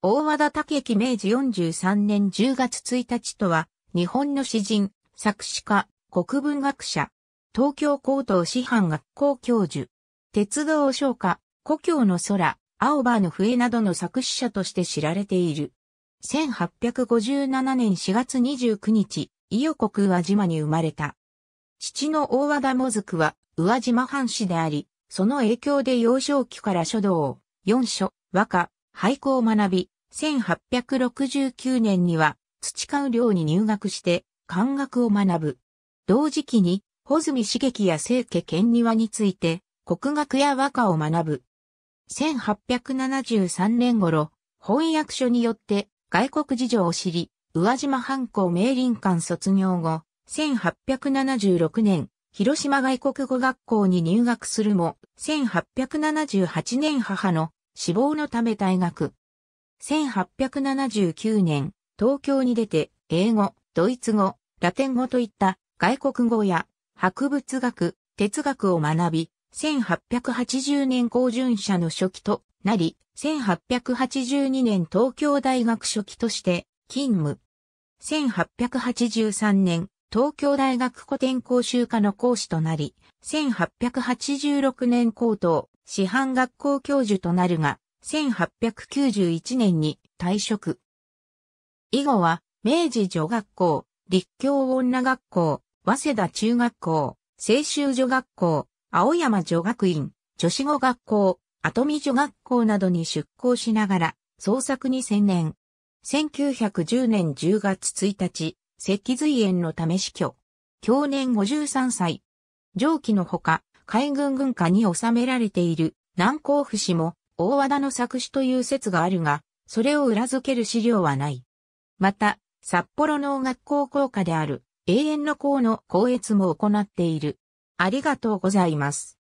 大和田武樹明治43年10月1日とは、日本の詩人、作詞家、国文学者、東京高等師範学校教授、鉄道唱歌、故郷の空、青葉の笛などの作詞者として知られている。1857年4月29日、伊予国宇和島に生まれた。父の大和田もずくは、宇和島藩士であり、その影響で幼少期から書道を、四書、和歌、廃校を学び、1869年には土う寮に入学して漢学を学ぶ。同時期に、穂積茂樹や清家健庭について、国学や和歌を学ぶ。1873年頃、翻訳書によって外国事情を知り、宇和島藩校明林館卒業後、1876年、広島外国語学校に入学するも、1878年母の死亡のため退学。1879年、東京に出て、英語、ドイツ語、ラテン語といった外国語や博物学、哲学を学び、1880年高順者の初期となり、1882年東京大学初期として勤務。1883年、東京大学古典講習科の講師となり、1886年高等師範学校教授となるが、1891年に退職。以後は、明治女学校、立教女学校、早稲田中学校、青州女学校、青山女学院、女子語学校、後見女学校などに出校しながら、創作に専念。1910年10月1日、石髄炎のため死去。年53歳。上記のほか、海軍軍下に収められている南高府氏も大和田の作詞という説があるが、それを裏付ける資料はない。また、札幌農学校校歌である永遠の校の校閲も行っている。ありがとうございます。